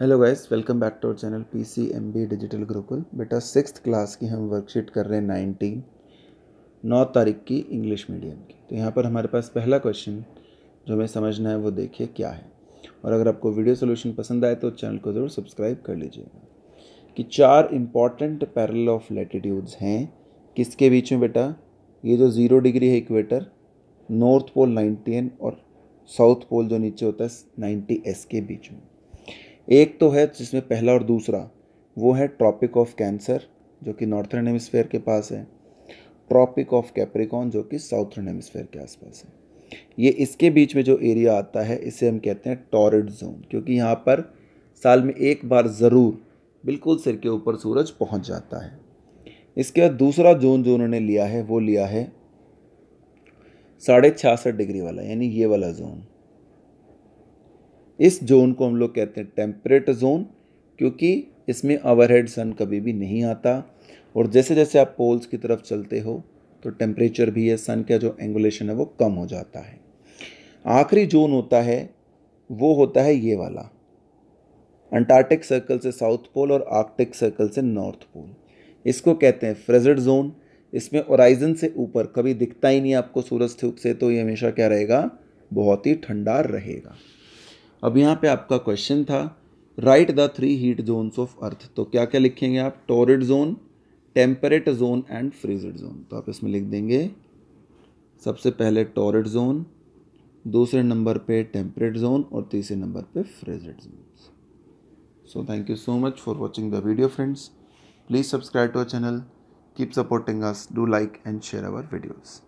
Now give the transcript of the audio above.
hello guys welcome back to our channel PCMB digital ग्रुपल बेटा six class की हम वर्कशीट कर रहे हैं नाइनटीन नौ तारीख की इंग्लिश मीडियम की तो यहाँ पर हमारे पास पहला क्वेश्चन जो हमें समझना है वो देखिए क्या है और अगर आपको वीडियो सोल्यूशन पसंद आए तो चैनल को ज़रूर सब्सक्राइब कर लीजिएगा कि चार इम्पॉर्टेंट पैरल ऑफ लेटीट्यूड्स हैं किसके बीच में बेटा ये जो ज़ीरो डिग्री है इक्वेटर नॉर्थ पोल नाइनटीन और साउथ पोल जो नीचे होता है नाइन्टी एस के बीच में एक तो है जिसमें पहला और दूसरा वो है ट्रॉपिक ऑफ कैंसर जो कि नॉर्थर्न हेमिसफेयर के पास है ट्रॉपिक ऑफ कैप्रिकॉन जो कि साउथर्न हेमिसफेयर के आसपास है ये इसके बीच में जो एरिया आता है इसे हम कहते हैं टॉरिड जोन क्योंकि यहाँ पर साल में एक बार ज़रूर बिल्कुल सिर के ऊपर सूरज पहुँच जाता है इसके बाद दूसरा जोन जो उन्होंने लिया है वो लिया है साढ़े छियासठ डिग्री वाला यानी ये वाला जोन इस जोन को हम लोग कहते हैं टेम्परेट जोन क्योंकि इसमें ओवरहेड सन कभी भी नहीं आता और जैसे जैसे आप पोल्स की तरफ चलते हो तो टेम्परेचर भी है सन का जो एंगुलेशन है वो कम हो जाता है आखिरी जोन होता है वो होता है ये वाला अंटार्कटिक सर्कल से साउथ पोल और आर्कटिक सर्कल से नॉर्थ पोल इसको कहते हैं फ्रेजर्ड जोन इसमें ओराइजन से ऊपर कभी दिखता ही नहीं आपको सूरज से तो ये हमेशा क्या रहेगा बहुत ही ठंडा रहेगा अब यहाँ पे आपका क्वेश्चन था write the three heat zones of earth तो क्या क्या लिखेंगे आप torrid zone temperate zone and frigid zone तो आप इसमें लिख देंगे सबसे पहले टोरिड जोन दूसरे नंबर पे टेम्परेट जोन और तीसरे नंबर पे frigid zone so thank you so much for watching the video friends please subscribe to our channel keep supporting us do like and share our videos